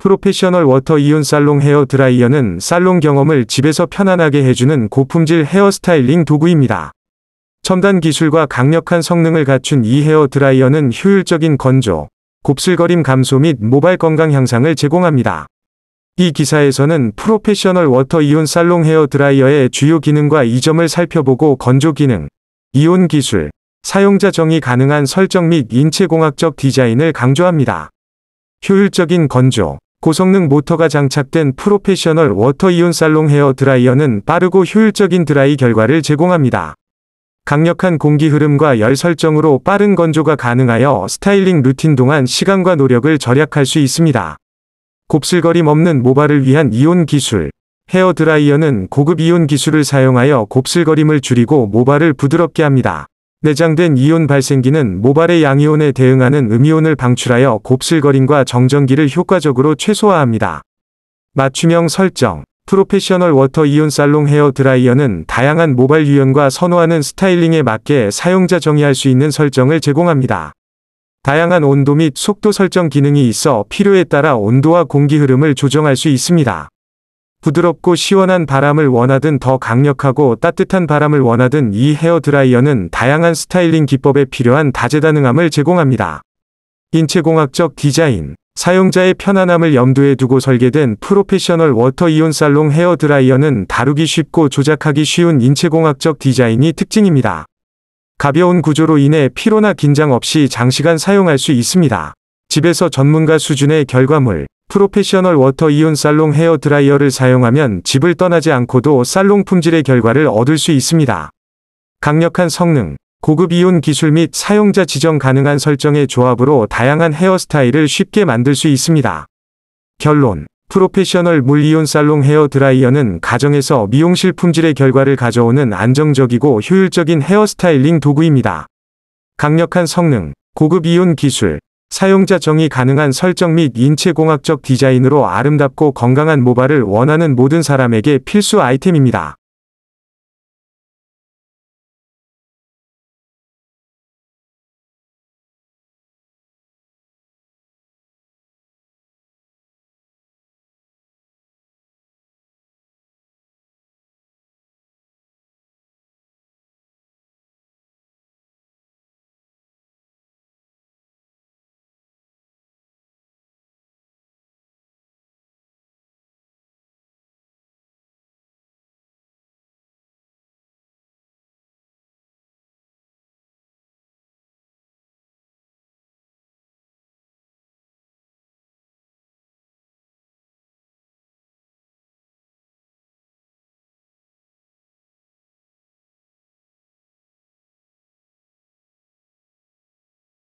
프로페셔널 워터 이온 살롱 헤어 드라이어는 살롱 경험을 집에서 편안하게 해주는 고품질 헤어 스타일링 도구입니다. 첨단 기술과 강력한 성능을 갖춘 이 헤어 드라이어는 효율적인 건조, 곱슬거림 감소 및 모발 건강 향상을 제공합니다. 이 기사에서는 프로페셔널 워터 이온 살롱 헤어 드라이어의 주요 기능과 이점을 살펴보고 건조 기능, 이온 기술, 사용자 정의 가능한 설정 및 인체공학적 디자인을 강조합니다. 효율적인 건조, 고성능 모터가 장착된 프로페셔널 워터 이온 살롱 헤어 드라이어는 빠르고 효율적인 드라이 결과를 제공합니다. 강력한 공기 흐름과 열 설정으로 빠른 건조가 가능하여 스타일링 루틴 동안 시간과 노력을 절약할 수 있습니다. 곱슬거림 없는 모발을 위한 이온 기술 헤어 드라이어는 고급 이온 기술을 사용하여 곱슬거림을 줄이고 모발을 부드럽게 합니다. 내장된 이온 발생기는 모발의 양이온에 대응하는 음이온을 방출하여 곱슬거림과 정전기를 효과적으로 최소화합니다. 맞춤형 설정 프로페셔널 워터 이온 살롱 헤어 드라이어는 다양한 모발 유형과 선호하는 스타일링에 맞게 사용자 정의할 수 있는 설정을 제공합니다. 다양한 온도 및 속도 설정 기능이 있어 필요에 따라 온도와 공기 흐름을 조정할 수 있습니다. 부드럽고 시원한 바람을 원하든 더 강력하고 따뜻한 바람을 원하든 이 헤어드라이어는 다양한 스타일링 기법에 필요한 다재다능함을 제공합니다. 인체공학적 디자인, 사용자의 편안함을 염두에 두고 설계된 프로페셔널 워터 이온 살롱 헤어드라이어는 다루기 쉽고 조작하기 쉬운 인체공학적 디자인이 특징입니다. 가벼운 구조로 인해 피로나 긴장 없이 장시간 사용할 수 있습니다. 집에서 전문가 수준의 결과물, 프로페셔널 워터 이온 살롱 헤어 드라이어를 사용하면 집을 떠나지 않고도 살롱 품질의 결과를 얻을 수 있습니다. 강력한 성능, 고급 이온 기술 및 사용자 지정 가능한 설정의 조합으로 다양한 헤어스타일을 쉽게 만들 수 있습니다. 결론 프로페셔널 물이온 살롱 헤어 드라이어는 가정에서 미용실 품질의 결과를 가져오는 안정적이고 효율적인 헤어스타일링 도구입니다. 강력한 성능, 고급 이온 기술, 사용자 정의 가능한 설정 및 인체공학적 디자인으로 아름답고 건강한 모발을 원하는 모든 사람에게 필수 아이템입니다.